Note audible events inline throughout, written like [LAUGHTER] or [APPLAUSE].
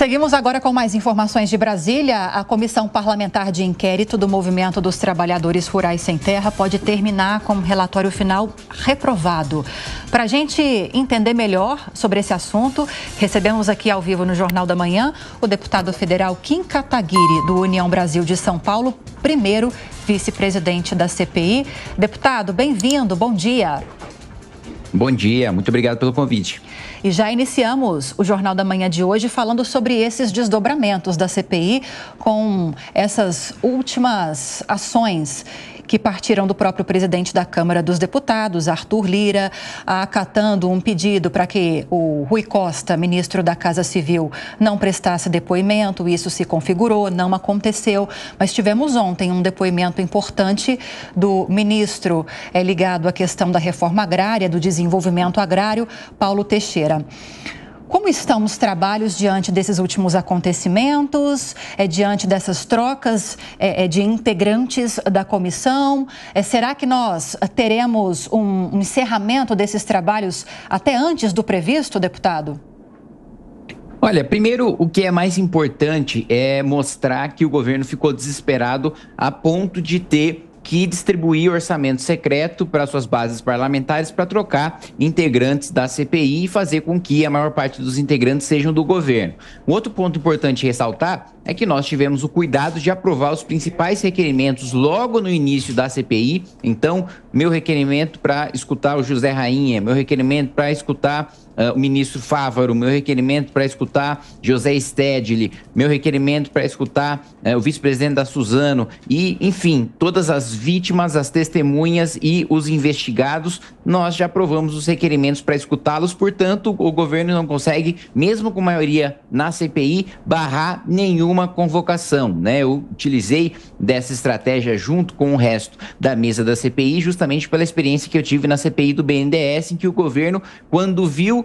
Seguimos agora com mais informações de Brasília. A Comissão Parlamentar de Inquérito do Movimento dos Trabalhadores Rurais Sem Terra pode terminar com um relatório final reprovado. Para a gente entender melhor sobre esse assunto, recebemos aqui ao vivo no Jornal da Manhã o deputado federal Kim Kataguiri, do União Brasil de São Paulo, primeiro vice-presidente da CPI. Deputado, bem-vindo, bom dia. Bom dia, muito obrigado pelo convite. E já iniciamos o Jornal da Manhã de hoje falando sobre esses desdobramentos da CPI com essas últimas ações que partiram do próprio presidente da Câmara dos Deputados, Arthur Lira, acatando um pedido para que o Rui Costa, ministro da Casa Civil, não prestasse depoimento. Isso se configurou, não aconteceu. Mas tivemos ontem um depoimento importante do ministro é, ligado à questão da reforma agrária, do desenvolvimento agrário, Paulo Teixeira. Como estão os trabalhos diante desses últimos acontecimentos, é, diante dessas trocas é, é de integrantes da comissão? É, será que nós teremos um, um encerramento desses trabalhos até antes do previsto, deputado? Olha, primeiro o que é mais importante é mostrar que o governo ficou desesperado a ponto de ter que distribuía orçamento secreto para suas bases parlamentares para trocar integrantes da CPI e fazer com que a maior parte dos integrantes sejam do governo. Um outro ponto importante ressaltar é que nós tivemos o cuidado de aprovar os principais requerimentos logo no início da CPI. Então, meu requerimento para escutar o José Rainha, meu requerimento para escutar uh, o ministro Fávaro, meu requerimento para escutar José Stedley, meu requerimento para escutar uh, o vice-presidente da Suzano e, enfim, todas as vítimas, as testemunhas e os investigados, nós já aprovamos os requerimentos para escutá-los, portanto, o governo não consegue, mesmo com maioria na CPI, barrar nenhuma convocação, né? Eu utilizei dessa estratégia junto com o resto da mesa da CPI, justamente pela experiência que eu tive na CPI do BNDES, em que o governo, quando viu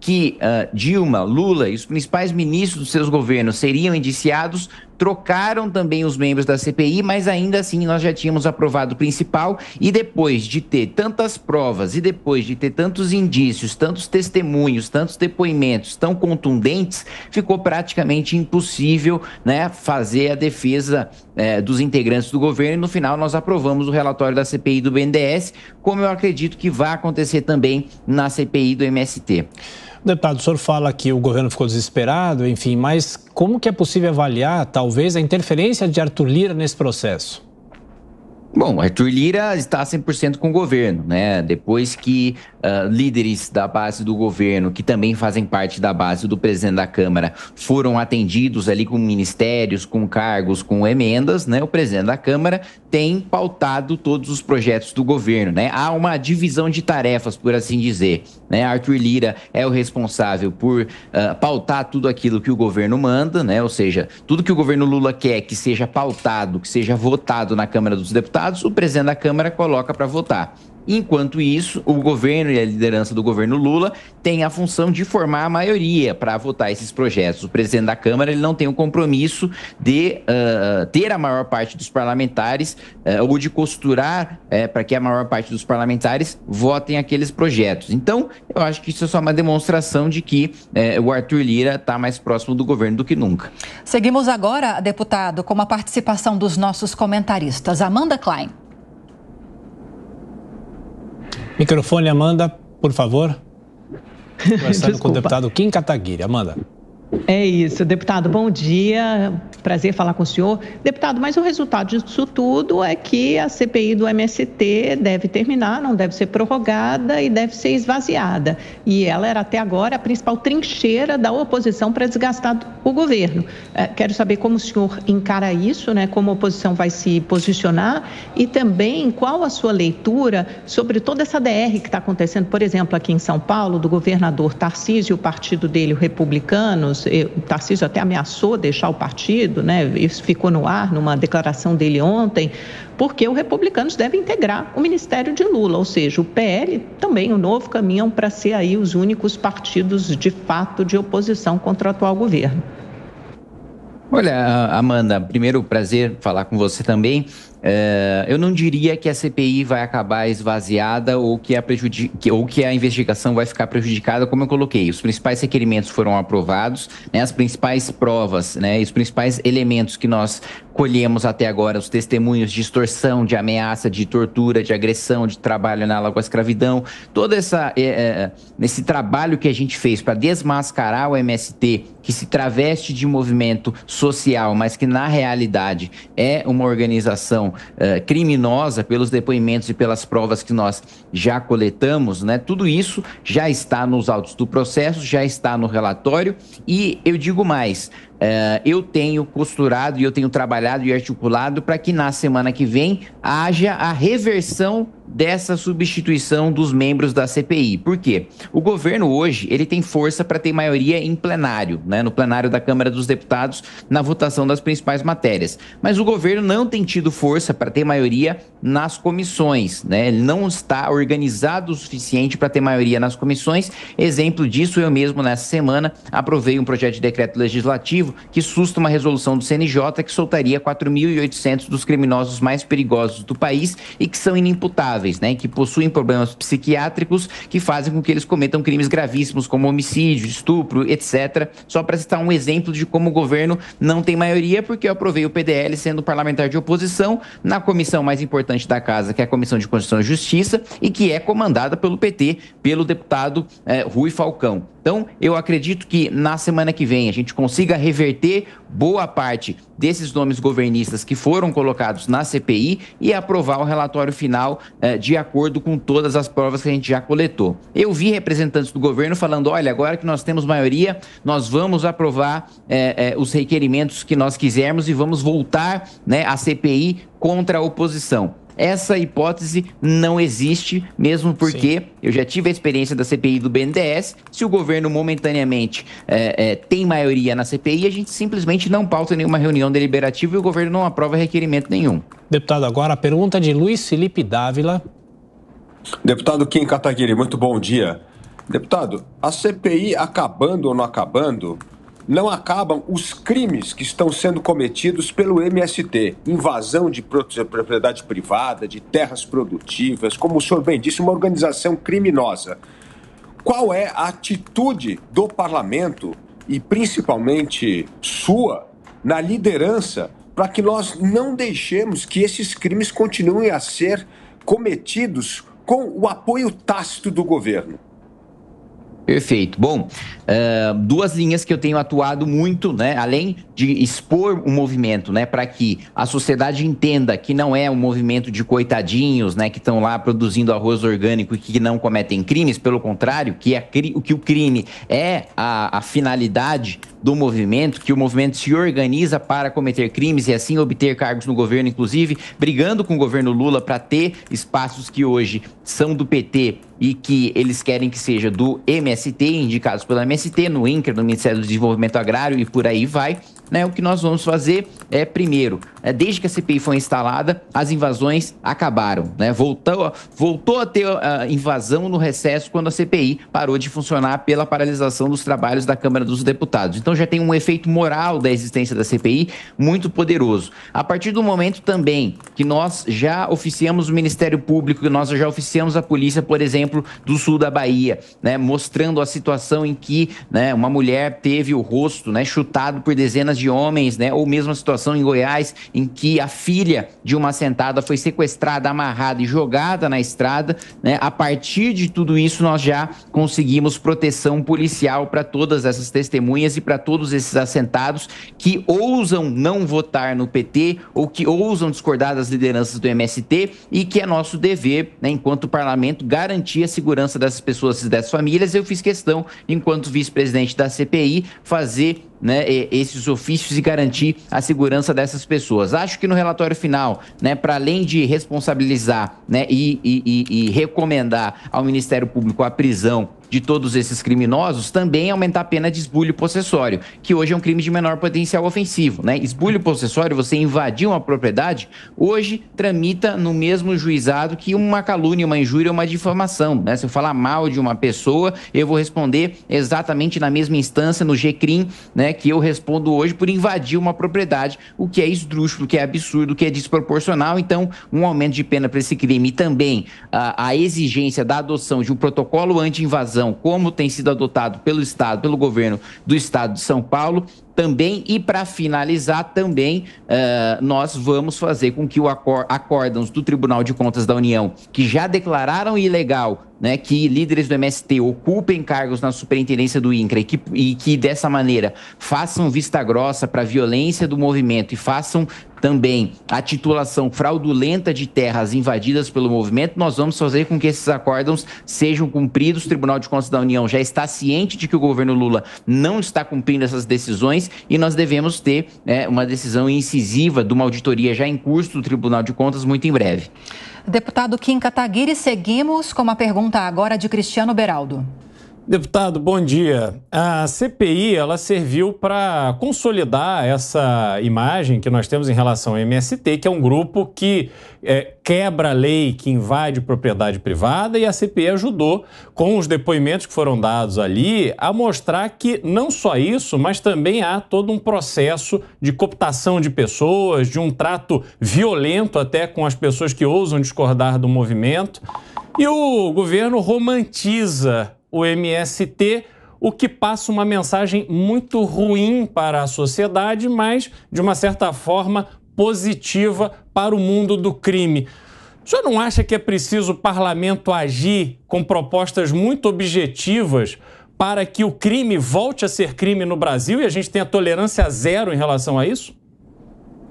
que uh, Dilma, Lula e os principais ministros dos seus governos seriam indiciados, trocaram também os membros da CPI, mas ainda assim nós já tínhamos aprovado o principal. E depois de ter tantas provas e depois de ter tantos indícios, tantos testemunhos, tantos depoimentos tão contundentes, ficou praticamente impossível né, fazer a defesa é, dos integrantes do governo. E no final nós aprovamos o relatório da CPI do BNDES, como eu acredito que vai acontecer também na CPI do MST. Deputado, o senhor fala que o governo ficou desesperado, enfim, mas como que é possível avaliar, talvez, a interferência de Arthur Lira nesse processo? Bom, Arthur Lira está 100% com o governo, né? Depois que uh, líderes da base do governo, que também fazem parte da base do presidente da Câmara, foram atendidos ali com ministérios, com cargos, com emendas, né? O presidente da Câmara tem pautado todos os projetos do governo, né? Há uma divisão de tarefas, por assim dizer, né? Arthur Lira é o responsável por uh, pautar tudo aquilo que o governo manda, né? Ou seja, tudo que o governo Lula quer que seja pautado, que seja votado na Câmara dos Deputados deputados, o presidente da Câmara coloca para votar. Enquanto isso, o governo e a liderança do governo Lula tem a função de formar a maioria para votar esses projetos. O presidente da Câmara ele não tem o compromisso de uh, ter a maior parte dos parlamentares uh, ou de costurar uh, eh, para que a maior parte dos parlamentares votem aqueles projetos. Então, eu acho que isso é só uma demonstração de que eh, o Arthur Lira está mais próximo do governo do que nunca. Seguimos agora, deputado, com a participação dos nossos comentaristas. Amanda Klein. Microfone, Amanda, por favor. [LAUGHS] Conversando com o deputado Kim Kataguiri. Amanda. É isso, deputado, bom dia. Prazer falar com o senhor. Deputado, mas o resultado disso tudo é que a CPI do MST deve terminar, não deve ser prorrogada e deve ser esvaziada. E ela era até agora a principal trincheira da oposição para desgastar o governo. É, quero saber como o senhor encara isso, né? como a oposição vai se posicionar e também qual a sua leitura sobre toda essa DR que está acontecendo, por exemplo, aqui em São Paulo, do governador Tarcísio e o partido dele, o Republicanos o Tarcísio até ameaçou deixar o partido, né? Isso ficou no ar numa declaração dele ontem, porque os republicanos devem integrar o ministério de Lula, ou seja, o PL também o novo caminho para ser aí os únicos partidos de fato de oposição contra o atual governo. Olha, Amanda, primeiro prazer falar com você também. É, eu não diria que a CPI vai acabar esvaziada ou que, a que, ou que a investigação vai ficar prejudicada, como eu coloquei. Os principais requerimentos foram aprovados, né, as principais provas, né, os principais elementos que nós colhemos até agora, os testemunhos de extorsão, de ameaça, de tortura, de agressão, de trabalho análogo à escravidão, todo essa, é, é, é, esse trabalho que a gente fez para desmascarar o MST, que se traveste de movimento social, mas que na realidade é uma organização eh, criminosa, pelos depoimentos e pelas provas que nós já coletamos, né? Tudo isso já está nos autos do processo, já está no relatório e eu digo mais, Uh, eu tenho costurado e eu tenho trabalhado e articulado para que na semana que vem haja a reversão dessa substituição dos membros da CPI. Por quê? O governo hoje ele tem força para ter maioria em plenário, né, no plenário da Câmara dos Deputados, na votação das principais matérias. Mas o governo não tem tido força para ter maioria nas comissões, né? Ele não está organizado o suficiente para ter maioria nas comissões. Exemplo disso, eu mesmo nessa semana aprovei um projeto de decreto legislativo que susta uma resolução do CNJ que soltaria 4.800 dos criminosos mais perigosos do país e que são inimputáveis, né, que possuem problemas psiquiátricos que fazem com que eles cometam crimes gravíssimos como homicídio, estupro, etc. Só para citar um exemplo de como o governo não tem maioria, porque eu aprovei o PDL sendo parlamentar de oposição na comissão mais importante da casa, que é a Comissão de Constituição e Justiça, e que é comandada pelo PT, pelo deputado eh, Rui Falcão. Então, eu acredito que na semana que vem a gente consiga rever reverter boa parte desses nomes governistas que foram colocados na CPI e aprovar o relatório final eh, de acordo com todas as provas que a gente já coletou. Eu vi representantes do governo falando: olha, agora que nós temos maioria, nós vamos aprovar eh, eh, os requerimentos que nós quisermos e vamos voltar né, à CPI contra a oposição. Essa hipótese não existe, mesmo porque Sim. eu já tive a experiência da CPI do BNDES. Se o governo momentaneamente é, é, tem maioria na CPI, a gente simplesmente não pauta nenhuma reunião deliberativa e o governo não aprova requerimento nenhum. Deputado, agora a pergunta é de Luiz Felipe Dávila. Deputado Kim Kataguiri, muito bom dia. Deputado, a CPI acabando ou não acabando, não acabam os crimes que estão sendo cometidos pelo MST. Invasão de propriedade privada, de terras produtivas, como o senhor bem disse, uma organização criminosa. Qual é a atitude do parlamento e principalmente sua na liderança para que nós não deixemos que esses crimes continuem a ser cometidos com o apoio tácito do governo? Perfeito. Bom, uh, duas linhas que eu tenho atuado muito, né? Além de expor o movimento, né? Para que a sociedade entenda que não é um movimento de coitadinhos, né? Que estão lá produzindo arroz orgânico e que não cometem crimes, pelo contrário, que, a, é que o crime é a, a finalidade do movimento, que o movimento se organiza para cometer crimes e assim obter cargos no governo, inclusive brigando com o governo Lula para ter espaços que hoje são do PT e que eles querem que seja do MST, indicados pelo MST, no INCRA, no Ministério do Desenvolvimento Agrário e por aí vai né, o que nós vamos fazer é, primeiro, é, desde que a CPI foi instalada, as invasões acabaram. Né? Voltou, voltou a ter a ah, invasão no recesso quando a CPI parou de funcionar pela paralisação dos trabalhos da Câmara dos Deputados. Então já tem um efeito moral da existência da CPI muito poderoso. A partir do momento também que nós já oficiamos o Ministério Público, que nós já oficiamos a polícia, por exemplo, do sul da Bahia, né, mostrando a situação em que né, uma mulher teve o rosto né, chutado por dezenas de homens, né? Ou mesmo a situação em Goiás, em que a filha de uma assentada foi sequestrada, amarrada e jogada na estrada, né? A partir de tudo isso, nós já conseguimos proteção policial para todas essas testemunhas e para todos esses assentados que ousam não votar no PT ou que ousam discordar das lideranças do MST e que é nosso dever, né, enquanto parlamento, garantir a segurança dessas pessoas e dessas famílias. Eu fiz questão, enquanto vice-presidente da CPI, fazer né, esses ofícios e garantir a segurança dessas pessoas. Acho que no relatório final, né, para além de responsabilizar né, e, e, e, e recomendar ao Ministério Público a prisão de todos esses criminosos também aumentar a pena de esbulho possessório, que hoje é um crime de menor potencial ofensivo, né? Esbulho possessório, você invadir uma propriedade, hoje tramita no mesmo juizado que uma calúnia, uma injúria, uma difamação, né? Se eu falar mal de uma pessoa, eu vou responder exatamente na mesma instância no GCrim, né, que eu respondo hoje por invadir uma propriedade, o que é esdrúxulo, o que é absurdo, o que é desproporcional. Então, um aumento de pena para esse crime e também a, a exigência da adoção de um protocolo anti-invasão como tem sido adotado pelo Estado, pelo governo do Estado de São Paulo, também. E para finalizar, também uh, nós vamos fazer com que o acórdãos do Tribunal de Contas da União, que já declararam ilegal né, que líderes do MST ocupem cargos na superintendência do INCRA e que, e que dessa maneira façam vista grossa para a violência do movimento e façam também a titulação fraudulenta de terras invadidas pelo movimento, nós vamos fazer com que esses acórdãos sejam cumpridos. O Tribunal de Contas da União já está ciente de que o governo Lula não está cumprindo essas decisões e nós devemos ter né, uma decisão incisiva de uma auditoria já em curso do Tribunal de Contas muito em breve. Deputado Kim Kataguiri, seguimos com uma pergunta agora de Cristiano Beraldo. Deputado, bom dia. A CPI ela serviu para consolidar essa imagem que nós temos em relação ao MST, que é um grupo que é, quebra a lei, que invade propriedade privada, e a CPI ajudou, com os depoimentos que foram dados ali, a mostrar que não só isso, mas também há todo um processo de cooptação de pessoas, de um trato violento até com as pessoas que ousam discordar do movimento. E o governo romantiza o MST, o que passa uma mensagem muito ruim para a sociedade, mas de uma certa forma positiva para o mundo do crime. O senhor não acha que é preciso o parlamento agir com propostas muito objetivas para que o crime volte a ser crime no Brasil e a gente tenha tolerância zero em relação a isso?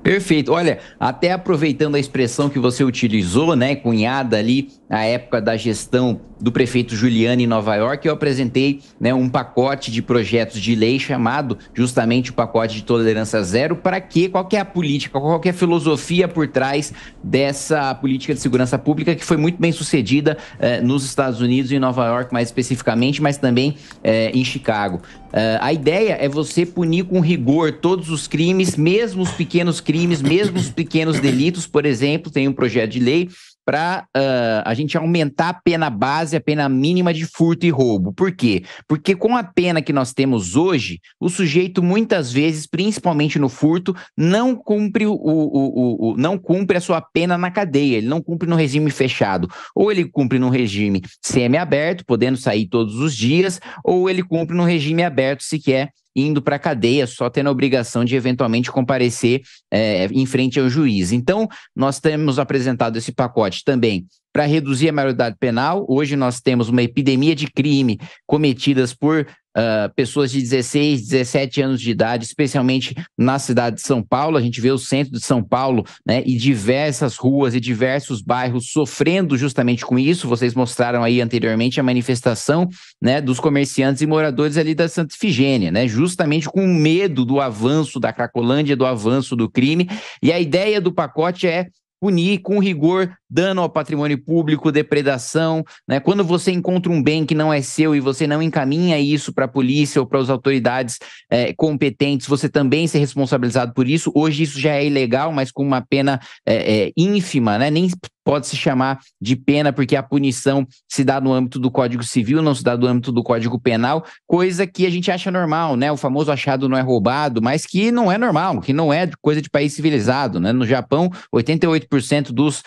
Perfeito. Olha, até aproveitando a expressão que você utilizou, né, cunhada ali na época da gestão do prefeito Juliano em Nova York, eu apresentei né, um pacote de projetos de lei chamado justamente o pacote de tolerância zero. Para quê? Qual que é a política? Qual que é a filosofia por trás dessa política de segurança pública que foi muito bem sucedida eh, nos Estados Unidos, e em Nova York mais especificamente, mas também eh, em Chicago? Uh, a ideia é você punir com rigor todos os crimes, mesmo os pequenos crimes, mesmo os pequenos delitos. Por exemplo, tem um projeto de lei para uh, ah, a gente aumentar a pena base, a pena mínima de furto e roubo. Por quê? Porque com a pena que nós temos hoje, o sujeito muitas vezes, principalmente no furto, não cumpre o, o, o, o não cumpre a sua pena na cadeia, ele não cumpre no regime fechado. Ou ele cumpre no regime semi aberto podendo sair todos os dias, ou ele cumpre no regime aberto, se quer indo para a cadeia, só tendo a obrigação de eventualmente comparecer é, em frente ao juiz. Então, nós temos apresentado esse pacote também para reduzir a maioridade penal. Hoje nós temos uma epidemia de crime cometidas por uh, pessoas de 16, 17 anos de idade, especialmente na cidade de São Paulo. A gente vê o centro de São Paulo né, e diversas ruas e diversos bairros sofrendo justamente com isso. Vocês mostraram aí anteriormente a manifestação né, dos comerciantes e moradores ali da Santa Ifigênia, né, justamente com medo do avanço da Cracolândia, do avanço do crime. E a ideia do pacote é punir com rigor dano ao patrimônio público, depredação, né? Quando você encontra um bem que não é seu e você não encaminha isso para a polícia ou para as autoridades é, competentes, você também ser responsabilizado por isso. Hoje isso já é ilegal, mas com uma pena é, é, ínfima, né? Nem pode se chamar de pena, porque a punição se dá no âmbito do Código Civil, não se dá no âmbito do Código Penal, coisa que a gente acha normal, né? O famoso achado não é roubado, mas que não é normal, que não é coisa de país civilizado, né? No Japão, 88% dos uh,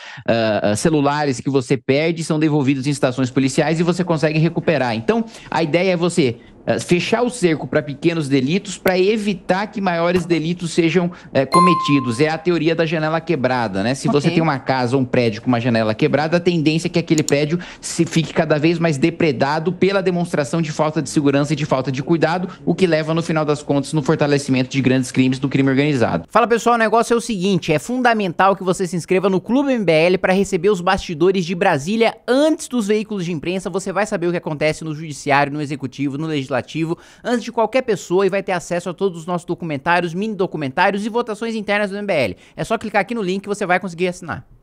ah, ah, celulares que você perde são devolvidos em estações policiais e você consegue recuperar. Então, a ideia é você é, fechar o cerco para pequenos delitos para evitar que maiores delitos sejam é, cometidos. É a teoria da janela quebrada, né? Se okay. você tem uma casa, um prédio com uma janela quebrada, a tendência é que aquele prédio se fique cada vez mais depredado pela demonstração de falta de segurança e de falta de cuidado, o que leva, no final das contas, no fortalecimento de grandes crimes do crime organizado. Fala pessoal, o negócio é o seguinte: é fundamental que você se inscreva no Clube MBL para receber os bastidores de Brasília antes dos veículos de imprensa. Você vai saber o que acontece no judiciário, no executivo, no legislativo legislativo antes de qualquer pessoa e vai ter acesso a todos os nossos documentários, mini documentários e votações internas do MBL. É só clicar aqui no link que você vai conseguir assinar.